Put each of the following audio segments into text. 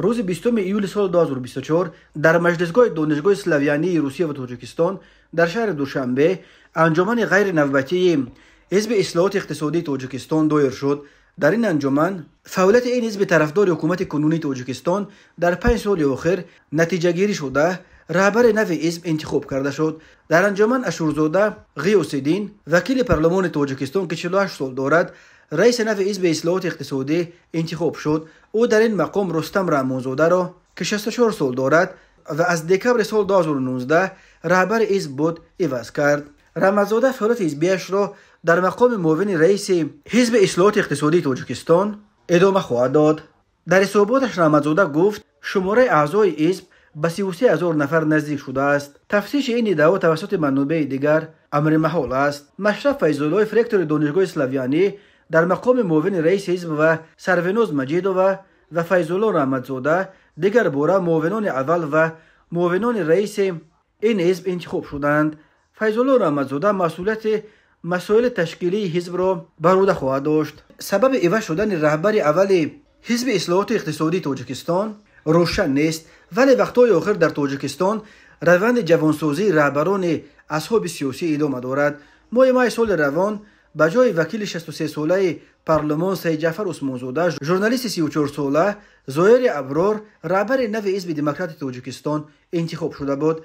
روز 20 ایول سال 2024 در مجلسگاه دانشگاه سلاویانی روسیه و توجکستان در شهر دوشنبه انجمن غیر نوبتی حزب اصلاحات اقتصادی توجکستان دایر شد در این انجمن فعالیت این حزب طرفدار حکومت کنونی تاجیکستان در پنج سال اخیر نتیجه گیری شده رهبر نوی اسم انتخاب کرده شد در انجمن اشورزاده غیوسیدین وکیل پارلمان توجکستان که 48 سال دارد رئیس نوی حزب اصلاحات اقتصادی انتخاب شد او در این مقام رستم رامونزاده را که 64 سال دارد و از دکبر سال 2019 رهبر حزب بود ایواز کرد رامزاده فعالیت حزبیاش را در مقام معاون رئیس حزب اصلاحات اقتصادی توجکستان ادامه خواهد داد در حساباتش رامزاده گفت شماره اعضای ایزب به سی هزار نفر نزدیک شده است تفتیش این ادعا توسط منابع دیگر امر محال است مشرف فیضالله فرکتور دانشگاه سلاویانی در مقام معاون رئیس حزب و سرونوز مجیدова و فیضالله رحمتزاده دیگر باره معاونان اول و معاونان رئیس این حزب انتخاب شدند فیضالله رحمتزاده مسئولیت مسائل تشکیلی حزب را بر خواهد داشت سبب عوض شدن رهبر اول حزب اصلاحات اقتصادی تاجیکستان рӯшан нест вале вақтҳои охир дар тоҷикистон раванди ҷавонсозии раҳбарони асҳоби сиёсӣ идома дорад моҳи май соли равон ба ҷои вакили 63-солаи парлумон саид ҷафар усмонзода журналисти 34-сола зоири аброр раҳбари нави ҳизби демократи тоҷикистон интихоб шуда буд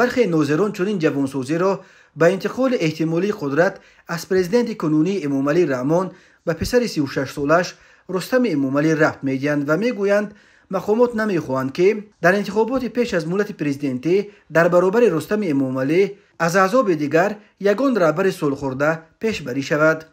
برخی ناظران چنین جوانسازی را به انتقال احتمالی قدرت از پرزیدنت کنونی امومالی رحمان به پسر 36 سالش رستم امومالی رفت میدیند و میگویند گویند мақомот намехоҳанд ки дар интихоботи пеш аз муллати президентӣ дар баробари рустами эмомалӣ аз аъзоби дигар ягон раҳбари сулҳхӯрда пешбарӣ шавад